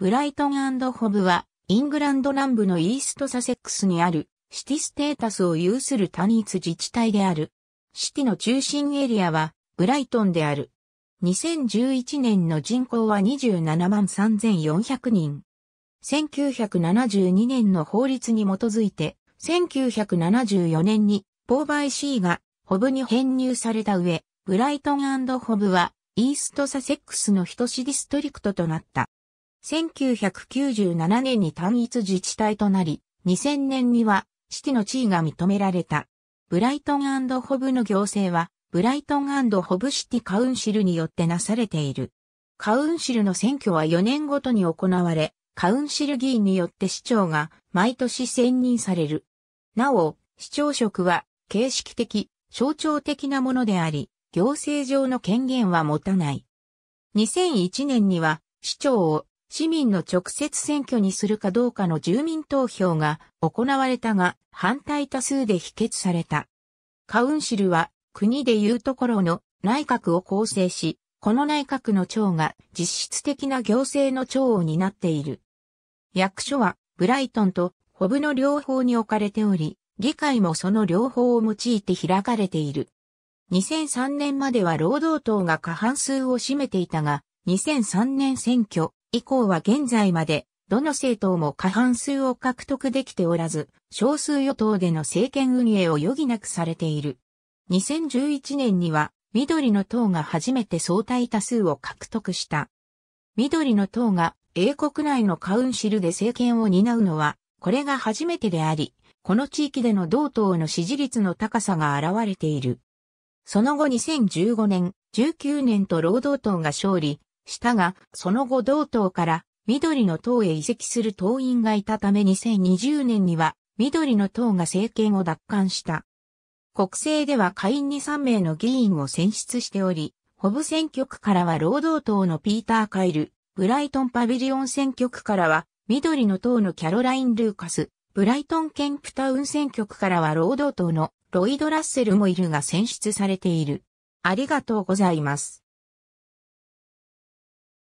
ブライトンホブは、イングランド南部のイーストサセックスにある、シティステータスを有する単一自治体である。シティの中心エリアは、ブライトンである。2011年の人口は27万3400人。1972年の法律に基づいて、1974年に、ポーバイシーが、ホブに編入された上、ブライトンホブは、イーストサセックスの一市ディストリクトとなった。1997年に単一自治体となり、2000年には市地の地位が認められた。ブライトンホブの行政は、ブライトンホブシティカウンシルによってなされている。カウンシルの選挙は4年ごとに行われ、カウンシル議員によって市長が毎年選任される。なお、市長職は形式的、象徴的なものであり、行政上の権限は持たない。2001年には市長を市民の直接選挙にするかどうかの住民投票が行われたが、反対多数で否決された。カウンシルは国でいうところの内閣を構成し、この内閣の長が実質的な行政の長を担っている。役所はブライトンとホブの両方に置かれており、議会もその両方を用いて開かれている。2003年までは労働党が過半数を占めていたが、2003年選挙、以降は現在まで、どの政党も過半数を獲得できておらず、少数与党での政権運営を余儀なくされている。2011年には、緑の党が初めて相対多数を獲得した。緑の党が英国内のカウンシルで政権を担うのは、これが初めてであり、この地域での同党の支持率の高さが現れている。その後2015年、19年と労働党が勝利、したが、その後同党から緑の党へ移籍する党員がいたため2020年には緑の党が政権を奪還した。国政では下院に3名の議員を選出しており、ホブ選挙区からは労働党のピーター・カイル、ブライトンパビリオン選挙区からは緑の党のキャロライン・ルーカス、ブライトン・ケンプタウン選挙区からは労働党のロイド・ラッセルもいるが選出されている。ありがとうございます。